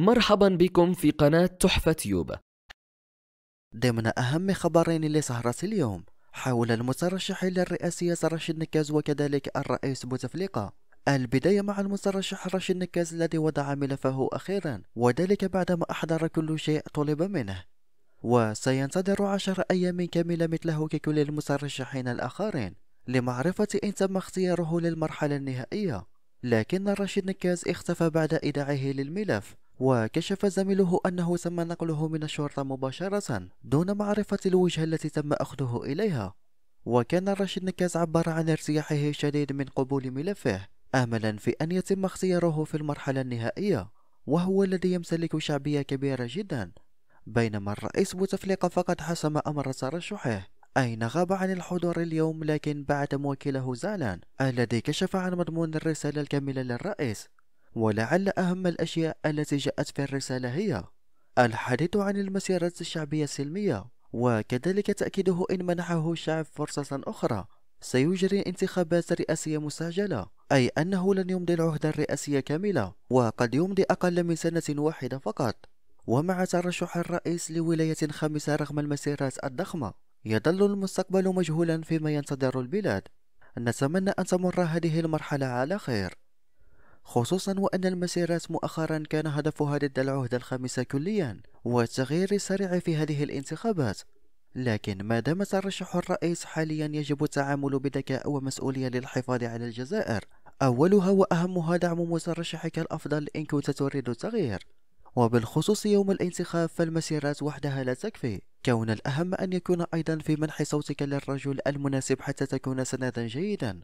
مرحبا بكم في قناة تحفة يوبا ضمن أهم خبرين لسهرة اليوم حول المترشح للرئاسية رشيد نكاز وكذلك الرئيس بوتفليقة البداية مع المترشح رشيد نكاز الذي وضع ملفه أخيرا وذلك بعدما أحضر كل شيء طلب منه وسينتظر عشر أيام كاملة مثله ككل المترشحين الآخرين لمعرفة إن تم اختياره للمرحلة النهائية لكن رشيد نكاز اختفى بعد إيداعه للملف وكشف زميله أنه تم نقله من الشرطة مباشرة دون معرفة الوجهة التي تم أخذه إليها وكان رشيد نكاز عبر عن ارتياحه الشديد من قبول ملفه آملا في أن يتم اختياره في المرحلة النهائية وهو الذي يمتلك شعبية كبيرة جدا بينما الرئيس بوتفليقة فقد حسم أمر ترشحه أين غاب عن الحضور اليوم لكن بعد موكله زعلان الذي كشف عن مضمون الرسالة الكاملة للرئيس ولعل أهم الأشياء التي جاءت في الرسالة هي الحديث عن المسيرات الشعبية السلمية وكذلك تأكيده إن منحه الشعب فرصة أخرى سيجري انتخابات رئاسية مستعجلة أي أنه لن يمضي العهدة الرئاسية كاملة وقد يمضي أقل من سنة واحدة فقط ومع ترشح الرئيس لولاية خامسة رغم المسيرات الضخمة يظل المستقبل مجهولا فيما ينتظر البلاد نتمنى أن تمر هذه المرحلة على خير خصوصا وأن المسيرات مؤخرا كان هدفها ضد العهدة الخامسة كليا والتغيير السريع في هذه الانتخابات لكن ما دام ترشح الرئيس حاليا يجب التعامل بذكاء ومسؤولية للحفاظ على الجزائر أولها وأهمها دعم مترشحك الأفضل إن كنت تريد التغيير وبالخصوص يوم الانتخاب فالمسيرات وحدها لا تكفي كون الأهم أن يكون أيضا في منح صوتك للرجل المناسب حتى تكون سندا جيدا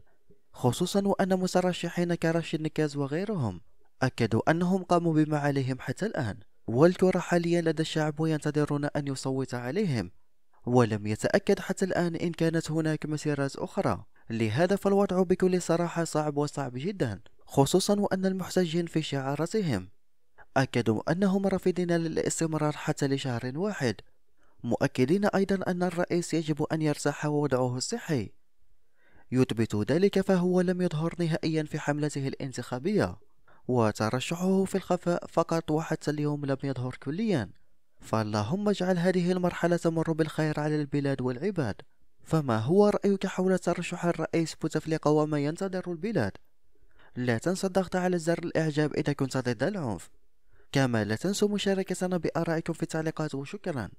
خصوصا وأن مترشحين كراشد نكاز وغيرهم أكدوا أنهم قاموا بما عليهم حتى الآن والكرة حاليا لدى الشعب وينتظرون أن يصوت عليهم ولم يتأكد حتى الآن إن كانت هناك مسيرات أخرى لهذا فالوضع بكل صراحة صعب وصعب جدا خصوصا وأن المحتجين في شعارتهم أكدوا أنهم رافضين للاستمرار حتى لشهر واحد مؤكدين أيضا أن الرئيس يجب أن يرتاح ووضعه الصحي يثبت ذلك فهو لم يظهر نهائيا في حملته الانتخابية وترشحه في الخفاء فقط وحتى اليوم لم يظهر كليا فاللهم اجعل هذه المرحلة تمر بالخير على البلاد والعباد فما هو رأيك حول ترشح الرئيس بوتفليقة وما ينتظر البلاد؟ لا تنسى الضغط على زر الإعجاب إذا كنت ضد العنف كما لا تنسوا مشاركتنا بآرائكم في التعليقات وشكرا